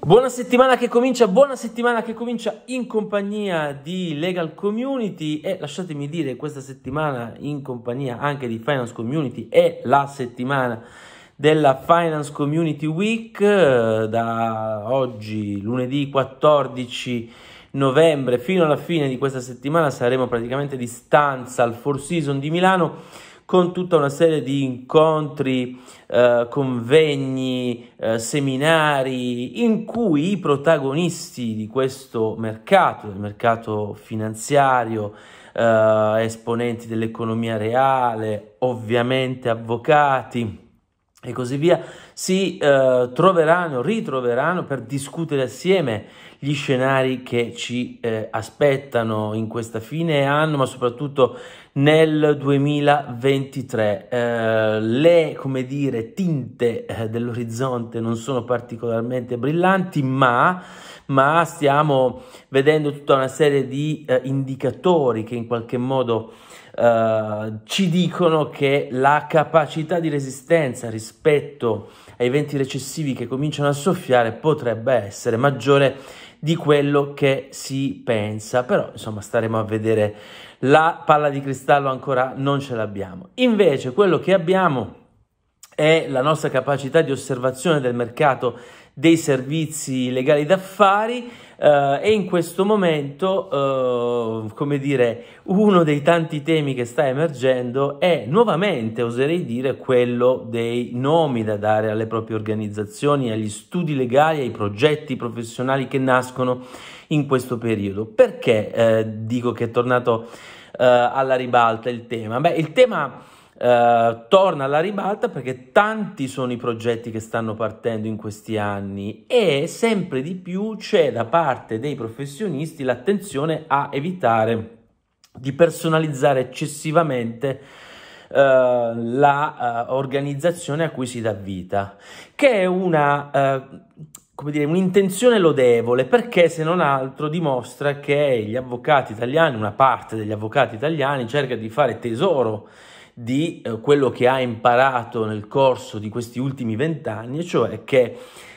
Buona settimana che comincia, buona settimana che comincia in compagnia di Legal Community e lasciatemi dire questa settimana in compagnia anche di Finance Community è la settimana della Finance Community Week eh, da oggi lunedì 14 novembre fino alla fine di questa settimana saremo praticamente di stanza al Four Season di Milano con tutta una serie di incontri, eh, convegni, eh, seminari in cui i protagonisti di questo mercato, del mercato finanziario, eh, esponenti dell'economia reale, ovviamente avvocati, e così via si eh, troveranno, ritroveranno per discutere assieme gli scenari che ci eh, aspettano in questa fine anno, ma soprattutto nel 2023. Eh, le, come dire, tinte eh, dell'orizzonte non sono particolarmente brillanti, ma, ma stiamo vedendo tutta una serie di eh, indicatori che in qualche modo Uh, ci dicono che la capacità di resistenza rispetto a ai venti recessivi che cominciano a soffiare potrebbe essere maggiore di quello che si pensa, però insomma staremo a vedere la palla di cristallo ancora non ce l'abbiamo. Invece quello che abbiamo è la nostra capacità di osservazione del mercato dei servizi legali d'affari eh, e in questo momento, eh, come dire, uno dei tanti temi che sta emergendo è nuovamente, oserei dire, quello dei nomi da dare alle proprie organizzazioni, agli studi legali, ai progetti professionali che nascono in questo periodo. Perché eh, dico che è tornato eh, alla ribalta il tema? Beh, il tema eh, torna alla ribalta perché tanti sono i progetti che stanno partendo in questi anni e sempre di più c'è da parte dei professionisti l'attenzione a evitare di personalizzare eccessivamente Uh, la uh, organizzazione a cui si dà vita, che è una, uh, come dire, un'intenzione lodevole perché se non altro dimostra che gli avvocati italiani, una parte degli avvocati italiani cerca di fare tesoro di eh, quello che ha imparato nel corso di questi ultimi vent'anni, cioè che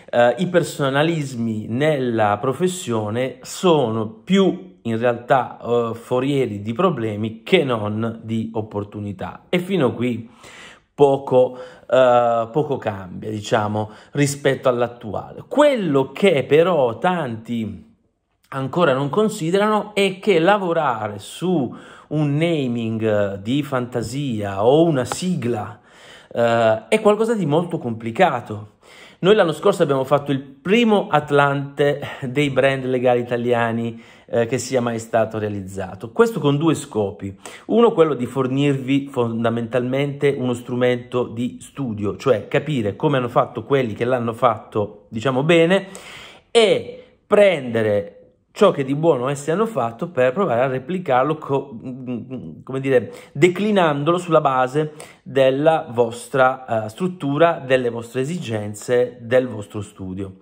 eh, i personalismi nella professione sono più in realtà eh, forieri di problemi che non di opportunità. E fino qui poco, eh, poco cambia, diciamo, rispetto all'attuale. Quello che però tanti ancora non considerano è che lavorare su un naming eh, di fantasia o una sigla eh, è qualcosa di molto complicato. Noi l'anno scorso abbiamo fatto il primo Atlante dei brand legali italiani eh, che sia mai stato realizzato. Questo con due scopi. Uno quello di fornirvi fondamentalmente uno strumento di studio, cioè capire come hanno fatto quelli che l'hanno fatto, diciamo bene, e prendere ciò che di buono essi hanno fatto per provare a replicarlo, co- come dire, declinandolo sulla base della vostra uh, struttura, delle vostre esigenze, del vostro studio.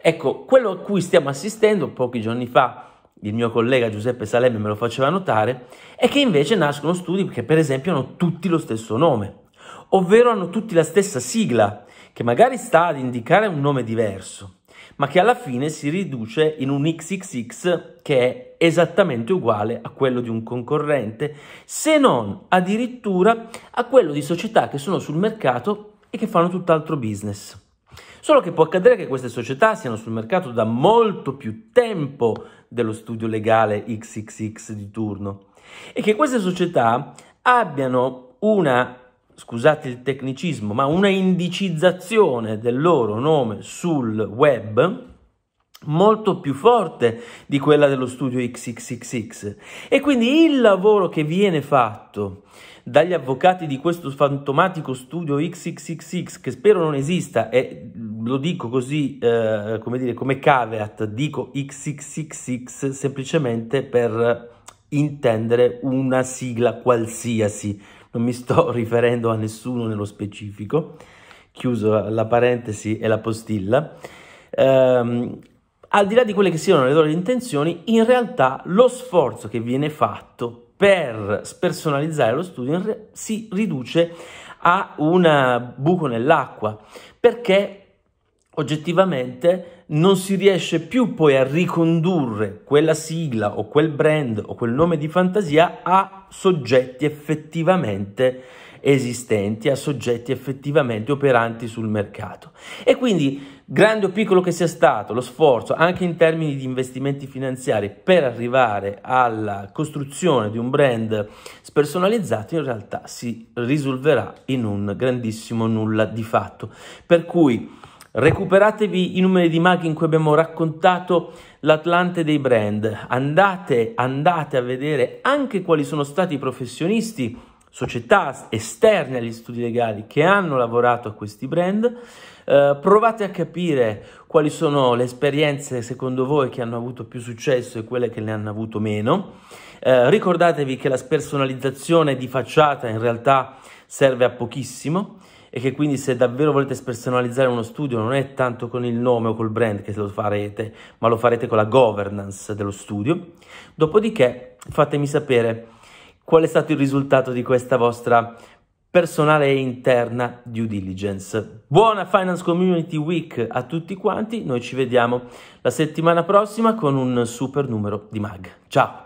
Ecco, quello a cui stiamo assistendo pochi giorni fa, il mio collega Giuseppe Salemme me lo faceva notare, è che invece nascono studi che per esempio hanno tutti lo stesso nome, ovvero hanno tutti la stessa sigla, che magari sta ad indicare un nome diverso ma che alla fine si riduce in un XXX che è esattamente uguale a quello di un concorrente, se non addirittura a quello di società che sono sul mercato e che fanno tutt'altro business. Solo che può accadere che queste società siano sul mercato da molto più tempo dello studio legale XXX di turno e che queste società abbiano una scusate il tecnicismo, ma una indicizzazione del loro nome sul web molto più forte di quella dello studio XXXX. E quindi il lavoro che viene fatto dagli avvocati di questo fantomatico studio XXXX, che spero non esista, e lo dico così, eh, come dire, come caveat, dico XXXX semplicemente per intendere una sigla qualsiasi, non mi sto riferendo a nessuno nello specifico, chiuso la parentesi e la postilla, ehm, al di là di quelle che siano le loro intenzioni, in realtà lo sforzo che viene fatto per spersonalizzare lo studio si riduce a un buco nell'acqua, perché oggettivamente non si riesce più poi a ricondurre quella sigla o quel brand o quel nome di fantasia a soggetti effettivamente esistenti, a soggetti effettivamente operanti sul mercato. E quindi, grande o piccolo che sia stato lo sforzo, anche in termini di investimenti finanziari, per arrivare alla costruzione di un brand spersonalizzato, in realtà si risolverà in un grandissimo nulla di fatto. Per cui Recuperatevi i numeri di maghi in cui abbiamo raccontato l'Atlante dei brand. Andate, andate a vedere anche quali sono stati i professionisti, società esterne agli studi legali che hanno lavorato a questi brand. Uh, provate a capire quali sono le esperienze secondo voi che hanno avuto più successo e quelle che ne hanno avuto meno. Uh, ricordatevi che la spersonalizzazione di facciata in realtà serve a pochissimo e che quindi se davvero volete spersonalizzare uno studio non è tanto con il nome o col brand che lo farete, ma lo farete con la governance dello studio. Dopodiché fatemi sapere qual è stato il risultato di questa vostra personale e interna due diligence. Buona Finance Community Week a tutti quanti, noi ci vediamo la settimana prossima con un super numero di mag. Ciao!